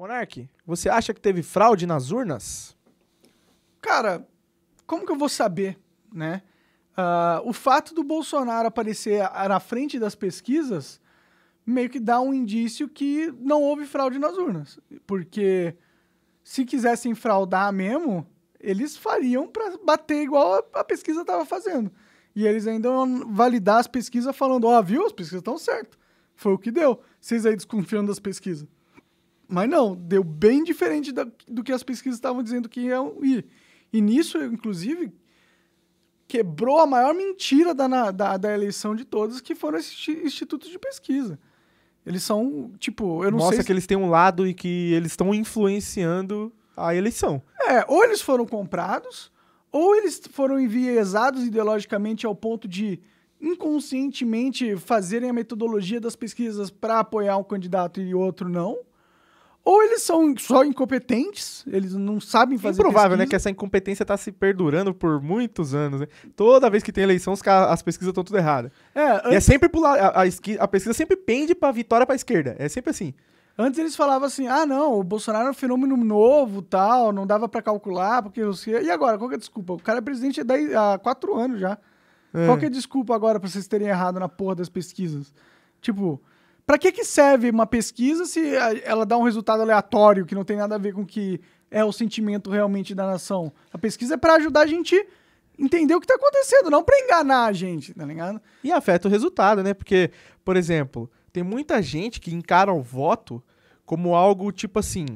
Monarque, você acha que teve fraude nas urnas? Cara, como que eu vou saber, né? Uh, o fato do Bolsonaro aparecer na frente das pesquisas meio que dá um indício que não houve fraude nas urnas. Porque se quisessem fraudar mesmo, eles fariam para bater igual a, a pesquisa estava fazendo. E eles ainda vão validar as pesquisas falando, ó, oh, viu? As pesquisas estão certas. Foi o que deu. Vocês aí desconfiando das pesquisas. Mas não, deu bem diferente da, do que as pesquisas estavam dizendo que iam ir. E nisso, inclusive, quebrou a maior mentira da, da, da eleição de todas, que foram esses institutos de pesquisa. Eles são, tipo, eu não Mostra sei. Mostra que se... eles têm um lado e que eles estão influenciando a eleição. É, ou eles foram comprados, ou eles foram enviesados ideologicamente ao ponto de inconscientemente fazerem a metodologia das pesquisas para apoiar um candidato e outro não ou eles são só incompetentes, eles não sabem fazer Improvável, né, pesquisa. né? Que essa incompetência está se perdurando por muitos anos, né? Toda vez que tem eleição, caras, as pesquisas estão tudo erradas. É, é, antes... é sempre pular. A, a, a, pesquisa sempre pende pra vitória pra esquerda. É sempre assim. Antes eles falavam assim: ah, não, o Bolsonaro é um fenômeno novo tal, não dava para calcular, porque não sei. E agora, qual que é a desculpa? O cara é presidente há quatro anos já. É. Qual que é a desculpa agora pra vocês terem errado na porra das pesquisas? Tipo, para que, que serve uma pesquisa se eh, ela dá um resultado aleatório que não tem nada a ver com o que é o sentimento realmente da nação? A pesquisa é para ajudar a gente entender o que está acontecendo, não para enganar a gente, tá ligado? E afeta o resultado, né? Porque, por exemplo, tem muita gente que encara o voto como algo tipo assim.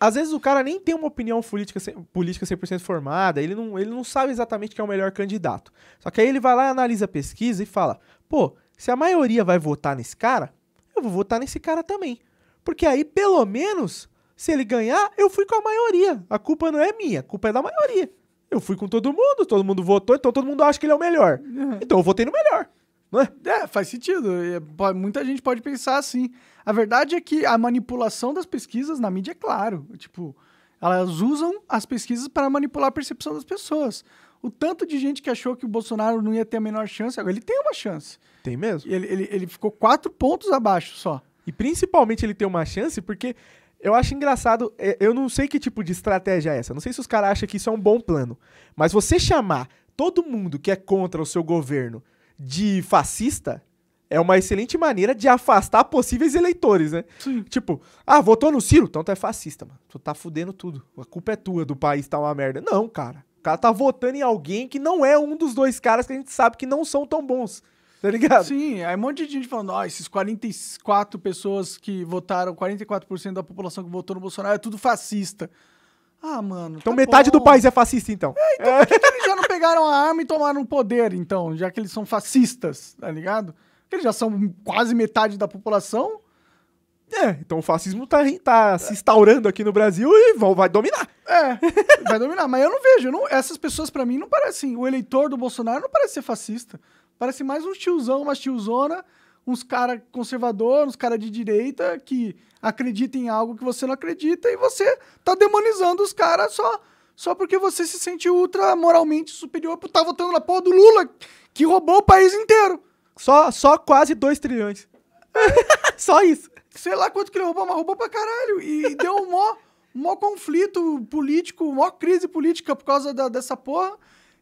Às vezes o cara nem tem uma opinião política, política 100% formada, ele não, ele não sabe exatamente quem é o melhor candidato. Só que aí ele vai lá, analisa a pesquisa e fala: pô, se a maioria vai votar nesse cara, eu vou votar nesse cara também. Porque aí, pelo menos, se ele ganhar, eu fui com a maioria. A culpa não é minha, a culpa é da maioria. Eu fui com todo mundo, todo mundo votou, então todo mundo acha que ele é o melhor. Uhum. Então eu votei no melhor. Não é? é, faz sentido. É, muita gente pode pensar assim. A verdade é que a manipulação das pesquisas na mídia é claro. Tipo, elas usam as pesquisas para manipular a percepção das pessoas. O tanto de gente que achou que o Bolsonaro não ia ter a menor chance, agora ele tem uma chance. Tem mesmo? Ele, ele, ele ficou quatro pontos abaixo só. E principalmente ele tem uma chance porque eu acho engraçado, é, eu não sei que tipo de estratégia é essa, não sei se os caras acham que isso é um bom plano, mas você chamar todo mundo que é contra o seu governo de fascista é uma excelente maneira de afastar possíveis eleitores, né? Sim. Tipo, ah, votou no Ciro? Então tu é fascista, mano. Tu tá fudendo tudo. A culpa é tua do país tá uma merda. Não, cara cara tá votando em alguém que não é um dos dois caras que a gente sabe que não são tão bons. Tá ligado? Sim, aí um monte de gente falando, ó, oh, esses 44 pessoas que votaram, 44% da população que votou no Bolsonaro é tudo fascista. Ah, mano. Então tá metade bom. do país é fascista, então. É, então é. por que, que eles já não pegaram a arma e tomaram o poder, então? Já que eles são fascistas, tá ligado? Eles já são quase metade da população. É, então o fascismo tá, tá se instaurando aqui no Brasil e vão, vai dominar. É, vai dominar. Mas eu não vejo. não, essas pessoas, para mim, não parecem. O eleitor do Bolsonaro não parece ser fascista. Parece mais um tiozão, uma tiozona, uns cara conservador, uns cara de direita que acredita em algo que você não acredita e você tá demonizando os caras só, só porque você se sente ultra moralmente superior por estar tá votando na porra do Lula, que roubou o país inteiro. Só, só quase 2 trilhões. É. só isso sei lá quanto que ele roubou, mas roubou pra caralho. E, deu um mó, mó conflito político, mó crise política por causa da, dessa porra.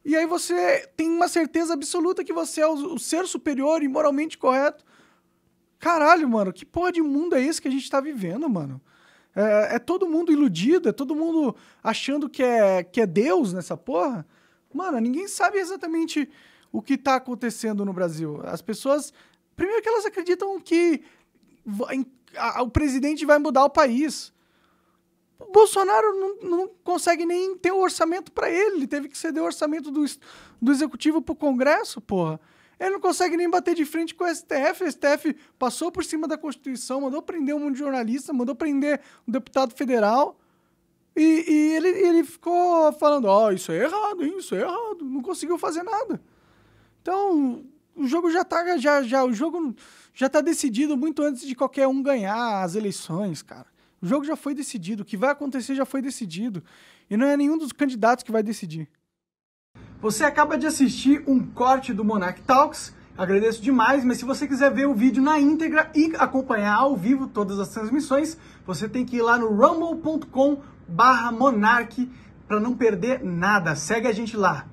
E aí você tem uma certeza absoluta que você é o, o ser superior e moralmente correto. Caralho, mano, que porra de mundo é esse que a gente tá vivendo, mano? É, é, todo mundo iludido, é todo mundo achando que é, que é Deus nessa porra. Mano, ninguém sabe exatamente o que tá acontecendo no Brasil. As pessoas. Primeiro que elas acreditam que o presidente vai mudar o país. O Bolsonaro não, não consegue nem ter o um orçamento para ele. Ele teve que ceder o orçamento do, do executivo para o Congresso, porra. Ele não consegue nem bater de frente com o STF. O STF passou por cima da Constituição, mandou prender um monte de jornalista, mandou prender um deputado federal. E, e ele, ele ficou falando: Ó, oh, isso é errado, hein? Isso é errado. Não conseguiu fazer nada. Então, o jogo já tá já, já o jogo já tá decidido muito antes de qualquer um ganhar as eleições, cara. O jogo já foi decidido, o que vai acontecer já foi decidido e não é nenhum dos candidatos que vai decidir. Você acaba de assistir um corte do Monarch Talks. Agradeço demais, mas se você quiser ver o vídeo na íntegra e acompanhar ao vivo todas as transmissões, você tem que ir lá no rumble.com/monarch para não perder nada. Segue a gente lá.